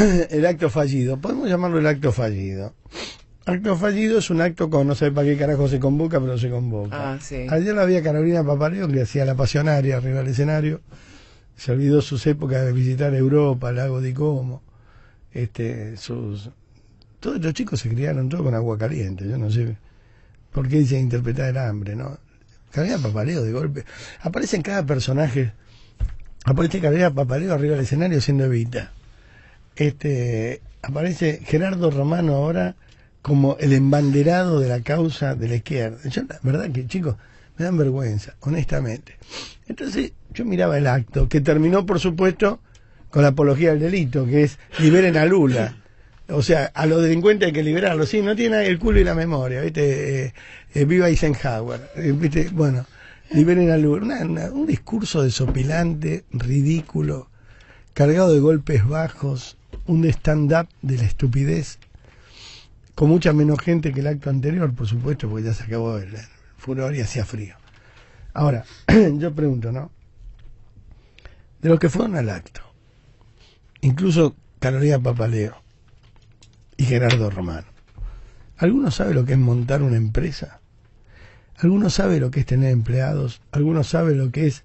el acto fallido. Podemos llamarlo el acto fallido. Acto fallido es un acto con, no sé para qué carajo se convoca, pero se convoca. Ah, Ayer la había Carolina Papaleo que hacía la pasionaria arriba del escenario. Se olvidó sus épocas de visitar Europa, el Lago de Como. Este, sus... Todos estos chicos se criaron todos con agua caliente. Yo no sé por qué dice interpretar el hambre, ¿no? Carolina Papaleo de golpe. Aparece en cada personaje. Aparece Carolina Papaleo arriba del escenario siendo Evita este, aparece Gerardo Romano ahora como el embanderado de la causa de la izquierda. la verdad que, chicos, me dan vergüenza, honestamente. Entonces, yo miraba el acto, que terminó, por supuesto, con la apología del delito, que es liberen a Lula. O sea, a los delincuentes hay que liberarlos. Sí, no tiene el culo y la memoria, ¿viste? Eh, eh, viva Eisenhower, eh, ¿viste? Bueno, liberen a Lula. un discurso desopilante, ridículo, cargado de golpes bajos, un stand-up de la estupidez con mucha menos gente que el acto anterior, por supuesto, porque ya se acabó el, furor y hacía frío. Ahora, yo pregunto, ¿no? De los que fueron al acto, incluso Carolina Papaleo y Gerardo Romano, ¿alguno sabe lo que es montar una empresa? ¿Alguno sabe lo que es tener empleados? ¿Alguno sabe lo que es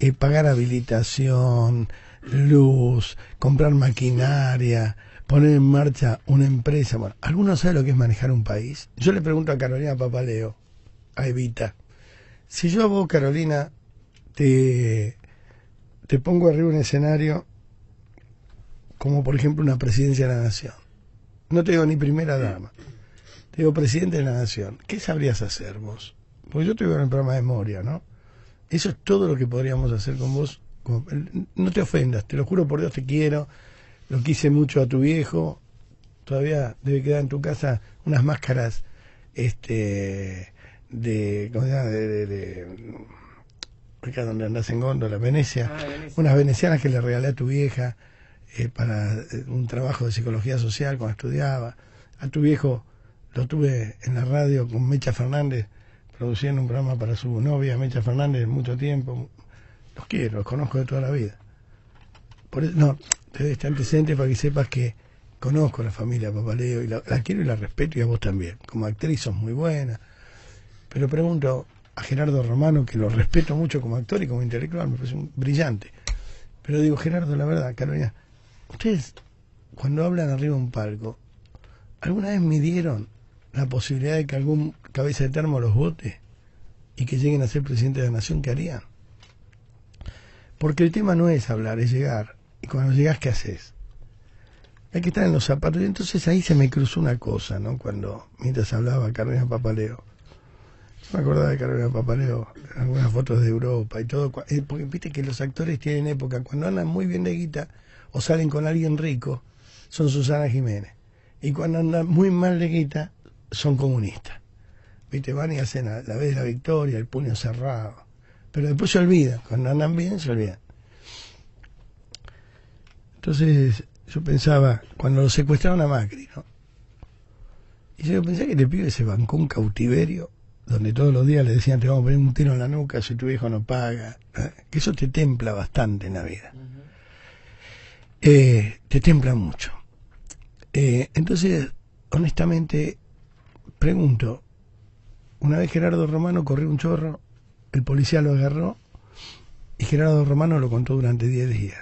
eh, pagar habilitación, luz, comprar maquinaria, poner en marcha una empresa. Bueno, ¿alguno sabe lo que es manejar un país? Yo le pregunto a Carolina Papaleo, a Evita, si yo a vos, Carolina, te, te pongo arriba un escenario como por ejemplo una presidencia de la nación, no te digo ni primera dama, te digo presidente de la nación, ¿qué sabrías hacer vos? Porque yo te digo en el programa de memoria, ¿no? Eso es todo lo que podríamos hacer con vos no te ofendas, te lo juro por Dios, te quiero, lo quise mucho a tu viejo, todavía debe quedar en tu casa unas máscaras este de, ¿cómo se llama? de, acá donde andás en góndola, Venecia, ah, Venecia, unas venecianas que le regalé a tu vieja eh, para eh, un trabajo de psicología social cuando estudiaba. A tu viejo lo tuve en la radio con Mecha Fernández, produciendo un programa para su novia, Mecha Fernández, mucho tiempo, los quiero, los conozco de toda la vida. Por eso, no, te este antecedente para que sepas que conozco a la familia Papaleo y la, quiero y la respeto y a vos también. Como actriz sos muy buena. Pero pregunto a Gerardo Romano, que lo respeto mucho como actor y como intelectual, me parece un brillante. Pero digo, Gerardo, la verdad, Carolina, ustedes cuando hablan arriba de un palco, ¿alguna vez midieron la posibilidad de que algún cabeza de termo los vote y que lleguen a ser presidente de la nación? ¿Qué harían? Porque el tema no es hablar, es llegar. Y cuando llegas, ¿qué haces? Hay que estar en los zapatos. Y entonces ahí se me cruzó una cosa, ¿no? Cuando, mientras hablaba Carolina Papaleo. Yo me acordaba de Carolina Papaleo, algunas fotos de Europa y todo. Eh, porque viste que los actores tienen época. Cuando andan muy bien de guita o salen con alguien rico, son Susana Jiménez. Y cuando andan muy mal de guita, son comunistas. Viste, van y hacen la, la vez de la victoria, el puño cerrado. Pero después se olvida, cuando andan bien se olvida. Entonces yo pensaba, cuando lo secuestraron a Macri, ¿no? Y yo pensé que te pibe se bancó un cautiverio donde todos los días le decían te vamos a poner un tiro en la nuca si tu hijo no paga, que eso te templa bastante en la vida. eh, te templa mucho. Eh, entonces, honestamente, pregunto, una vez Gerardo Romano corrió un chorro el policía lo agarró y Gerardo Romano lo contó durante 10 días.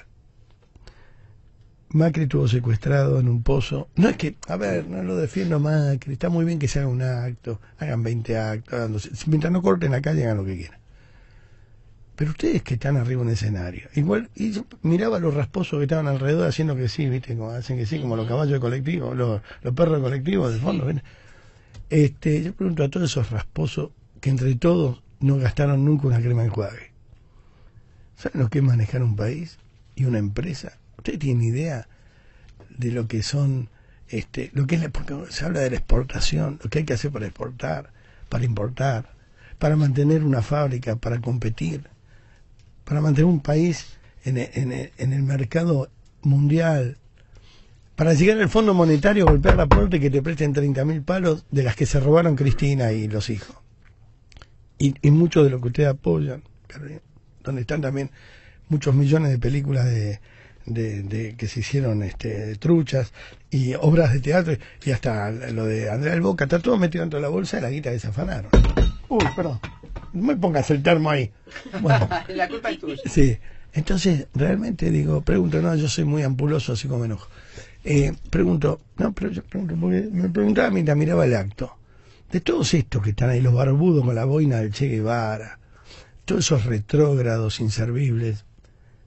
Macri estuvo secuestrado en un pozo. No es que, a ver, no lo defiendo Macri, está muy bien que se haga un acto, hagan 20 actos, mientras no corten calle, hagan lo que quieran. Pero ustedes que están arriba en el escenario, igual, y yo miraba los rasposos que estaban alrededor haciendo que sí, ¿viste? Como hacen que sí, como los caballos de colectivo, los, perros de colectivo de fondo. ¿ven? Este, yo pregunto a todos esos rasposos que entre todos no gastaron nunca una crema de enjuague. ¿Saben lo que es manejar un país y una empresa? ¿Usted tiene idea de lo que son, este, lo que es la, porque se habla de la exportación, lo que hay que hacer para exportar, para importar, para mantener una fábrica, para competir, para mantener un país en el, mercado mundial, para llegar al Fondo Monetario, golpear la puerta y que te presten 30 mil palos de las que se robaron Cristina y los hijos y, y de lo que ustedes apoyan, donde están también muchos millones de películas de, que se hicieron este, truchas y obras de teatro y hasta lo de Andrea del Boca, está todo metido dentro de la bolsa de la guita que se Uy, perdón, no me pongas el termo ahí. Bueno, la culpa es tuya. Sí, entonces realmente digo, pregunto, no, yo soy muy ampuloso, así como enojo. Eh, pregunto, no, pero yo pregunto, me preguntaba mientras miraba el acto de todos estos que están ahí, los barbudos con la boina del Che Guevara, todos esos retrógrados inservibles,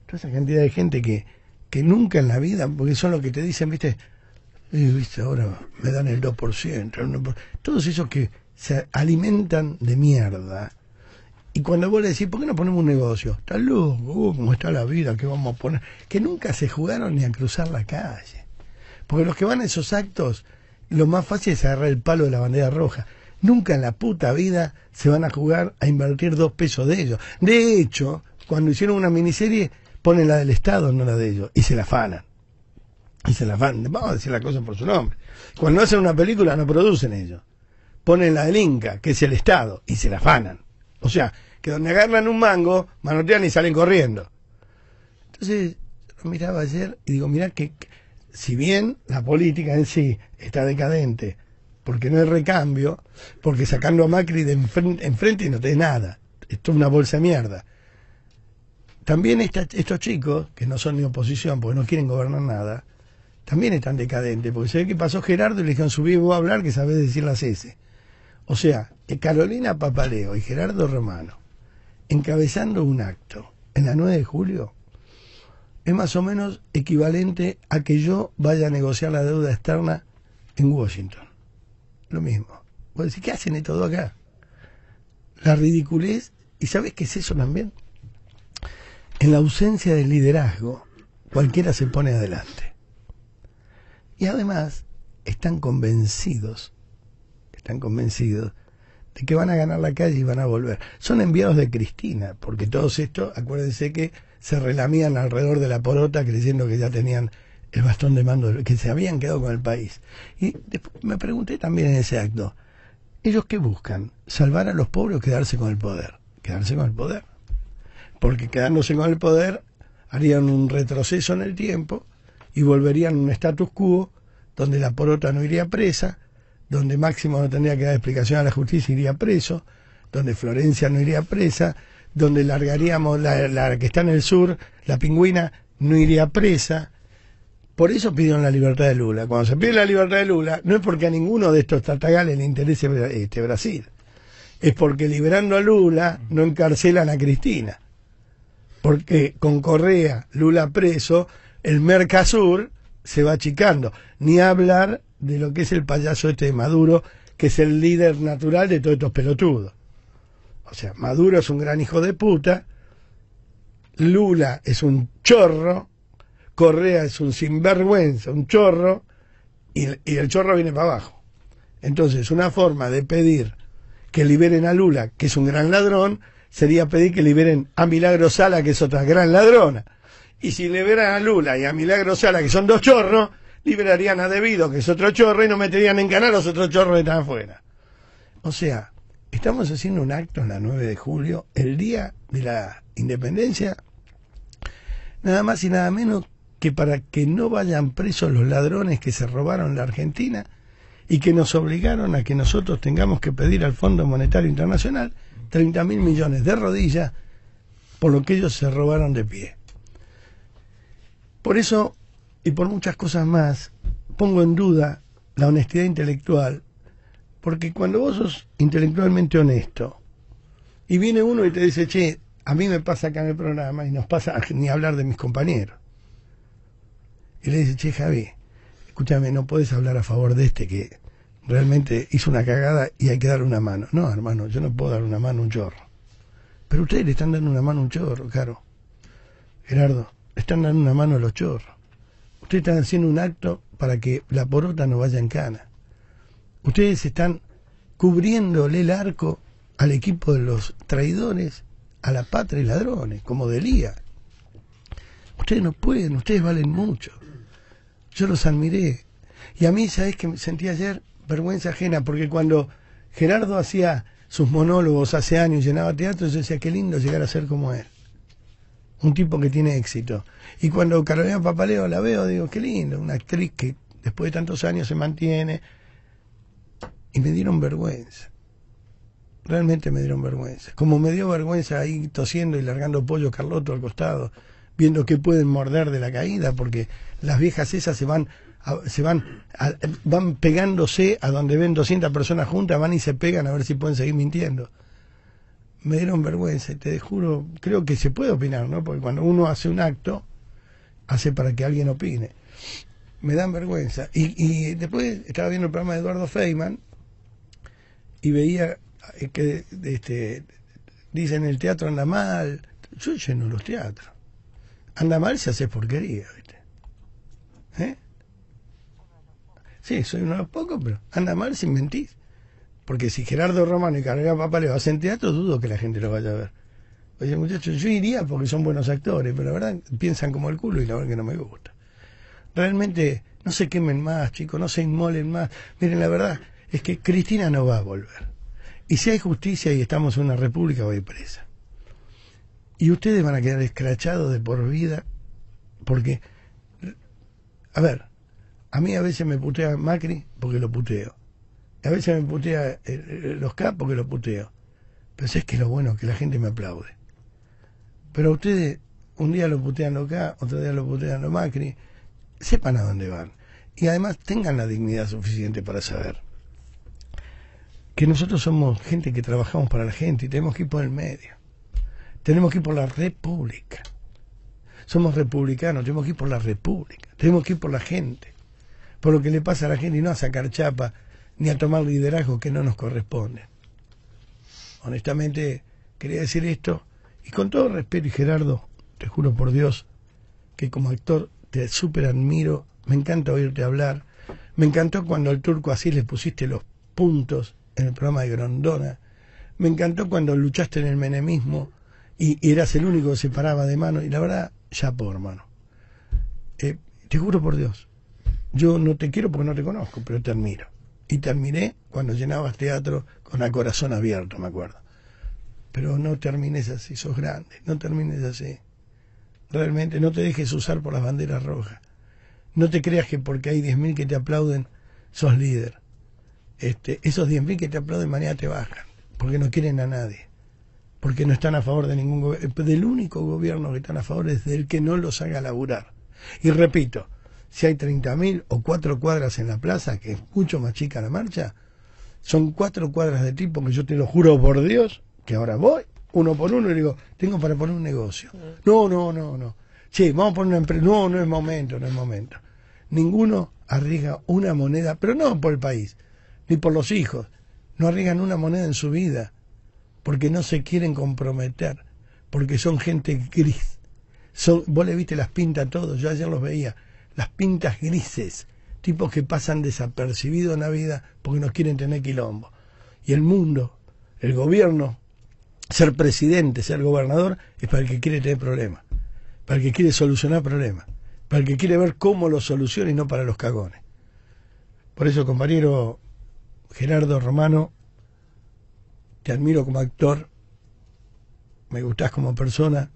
toda esa cantidad de gente que, que nunca en la vida, porque son los que te dicen, viste, viste ahora me dan el 2%, todos esos que se alimentan de mierda. Y cuando vos le decís, ¿por qué no ponemos un negocio? Está loco, uh, cómo está la vida, ¿qué vamos a poner? Que nunca se jugaron ni a cruzar la calle. Porque los que van a esos actos, lo más fácil es agarrar el palo de la bandera roja nunca en la puta vida se van a jugar a invertir dos pesos de ellos. De hecho, cuando hicieron una miniserie, ponen la del Estado, no la de ellos, y se la afanan. Y se la afanan. Vamos a decir la cosa por su nombre. Cuando hacen una película, no producen ellos. Ponen la del Inca, que es el Estado, y se la afanan. O sea, que donde agarran un mango, manotean y salen corriendo. Entonces, lo miraba ayer y digo, mirá que si bien la política en sí está decadente, porque no hay recambio, porque sacando a Macri de enfrente, Y no tenés nada. Esto es una bolsa de mierda. También estos chicos, que no son ni oposición, porque no quieren gobernar nada, también están decadentes, porque se ve que pasó Gerardo y le dijeron, subí vos a hablar que sabés decir las S. O sea, eh, Carolina Papaleo y Gerardo Romano, encabezando un acto en la 9 de julio, es más o menos equivalente a que yo vaya a negociar la deuda externa en Washington lo mismo. Vos decís, ¿qué hacen estos dos acá? La ridiculez, y ¿sabes qué es eso también? En la ausencia de liderazgo, cualquiera se pone adelante. Y además, están convencidos, están convencidos de que van a ganar la calle y van a volver. Son enviados de Cristina, porque todos estos, acuérdense que se relamían alrededor de la porota creyendo que ya tenían el bastón de mando, que se habían quedado con el país. Y me pregunté también en ese acto, ¿ellos qué buscan? ¿Salvar a los pobres o quedarse con el poder? Quedarse con el poder. Porque quedándose con el poder harían un retroceso en el tiempo y volverían a un status quo donde la porota no iría presa, donde Máximo no tendría que dar explicación a la justicia iría preso, donde Florencia no iría presa, donde largaríamos la, la que está en el sur, la pingüina no iría presa, por eso pidieron la libertad de Lula. Cuando se pide la libertad de Lula, no es porque a ninguno de estos tatagales le interese este Brasil. Es porque liberando a Lula no encarcelan a Cristina. Porque con Correa, Lula preso, el Mercasur se va achicando. Ni hablar de lo que es el payaso este de Maduro, que es el líder natural de todos estos pelotudos. O sea, Maduro es un gran hijo de puta, Lula es un chorro, Correa es un sinvergüenza, un chorro, y, el chorro viene para abajo. Entonces, una forma de pedir que liberen a Lula, que es un gran ladrón, sería pedir que liberen a Milagro Sala, que es otra gran ladrona. Y si liberan a Lula y a Milagro Sala, que son dos chorros, liberarían a Debido, que es otro chorro, y no meterían en canal los otros chorros que están afuera. O sea, estamos haciendo un acto en la 9 de julio, el día de la independencia, nada más y nada menos para que no vayan presos los ladrones que se robaron la Argentina y que nos obligaron a que nosotros tengamos que pedir al Fondo Monetario Internacional 30 mil millones de rodillas por lo que ellos se robaron de pie. Por eso, y por muchas cosas más, pongo en duda la honestidad intelectual, porque cuando vos sos intelectualmente honesto, y viene uno y te dice, che, a mí me pasa acá en el programa y nos pasa ni hablar de mis compañeros y le dice, che, Javi, escúchame, no puedes hablar a favor de este que realmente hizo una cagada y hay que darle una mano. No, hermano, yo no puedo dar una mano a un chorro. Pero ustedes le están dando una mano a un chorro, caro. Gerardo, le están dando una mano a los chorros. Ustedes están haciendo un acto para que la porota no vaya en cana. Ustedes están cubriéndole el arco al equipo de los traidores, a la patria y ladrones, como Delía. Ustedes no pueden, ustedes valen mucho yo los admiré. Y a mí, ¿sabes que sentí ayer? Vergüenza ajena, porque cuando Gerardo hacía sus monólogos hace años, llenaba teatro, yo decía, qué lindo llegar a ser como él. Un tipo que tiene éxito. Y cuando Carolina Papaleo la veo, digo, qué lindo, una actriz que después de tantos años se mantiene. Y me dieron vergüenza. Realmente me dieron vergüenza. Como me dio vergüenza ahí tosiendo y largando pollo Carloto al costado viendo que pueden morder de la caída, porque las viejas esas se van se van van pegándose a donde ven 200 personas juntas, van y se pegan a ver si pueden seguir mintiendo. Me dieron vergüenza, te juro, creo que se puede opinar, ¿no? Porque cuando uno hace un acto, hace para que alguien opine. Me dan vergüenza. Y, y después estaba viendo el programa de Eduardo Feynman y veía eh, que este, dicen el teatro anda mal. Yo lleno los teatros anda mal si haces porquería, ¿viste? ¿Eh? Sí, soy uno de los pocos, pero anda mal sin mentir. Porque si Gerardo Romano y Carrera Papaleo le hacen teatro, dudo que la gente lo vaya a ver. Oye, muchachos, yo iría porque son buenos actores, pero la verdad piensan como el culo y la verdad que no me gusta. Realmente, no se quemen más, chicos, no se inmolen más. Miren, la verdad es que Cristina no va a volver. Y si hay justicia y estamos en una república, voy presa y ustedes van a quedar escrachados de por vida, porque, a ver, a mí a veces me putea Macri porque lo puteo, a veces me putea eh, eh, los K porque lo puteo, pero es que lo bueno que la gente me aplaude. Pero a ustedes un día lo putean los K, otro día lo putean los Macri, sepan a dónde van y además tengan la dignidad suficiente para saber que nosotros somos gente que trabajamos para la gente y tenemos que ir por el medio. Tenemos que ir por la república. Somos republicanos, tenemos que ir por la república. Tenemos que ir por la gente. Por lo que le pasa a la gente y no a sacar chapa ni a tomar liderazgo que no nos corresponde... Honestamente, quería decir esto. Y con todo respeto, y Gerardo, te juro por Dios, que como actor te súper admiro, me encanta oírte hablar. Me encantó cuando el turco así le pusiste los puntos en el programa de Grondona. Me encantó cuando luchaste en el menemismo. Y, eras el único que se paraba de mano. Y la verdad, ya por, hermano. Eh, te juro por Dios. Yo no te quiero porque no te conozco, pero te admiro. Y te cuando llenabas teatro con el corazón abierto, me acuerdo. Pero no termines así, sos grande, no termines así. Realmente no te dejes usar por las banderas rojas. No te creas que porque hay 10.000 que te aplauden, sos líder. Este, esos 10.000 que te aplauden mañana te bajan, porque no quieren a nadie porque no están a favor de ningún gobierno, eh, del único gobierno que están a favor es del que no los haga laburar. Y repito, si hay 30.000 o cuatro cuadras en la plaza, que es mucho más chica la marcha, son cuatro cuadras de tipo que yo te lo juro por Dios, que ahora voy uno por uno y digo, tengo para poner un negocio. Mm. No, no, no, no. Sí, vamos a poner una empresa. No, no es momento, no es momento. Ninguno arriesga una moneda, pero no por el país, ni por los hijos. No arriesgan una moneda en su vida porque no se quieren comprometer, porque son gente gris. Son, vos le viste las pintas a todos, yo ayer los veía, las pintas grises, tipos que pasan desapercibidos en la vida porque no quieren tener quilombo. Y el mundo, el gobierno, ser presidente, ser gobernador, es para el que quiere tener problemas, para el que quiere solucionar problemas, para el que quiere ver cómo los soluciona y no para los cagones. Por eso, compañero Gerardo Romano, te admiro como actor, me gustás como persona,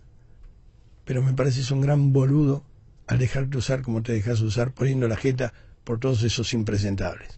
pero me pareces un gran boludo al dejarte usar como te dejas usar, poniendo la jeta por todos esos impresentables.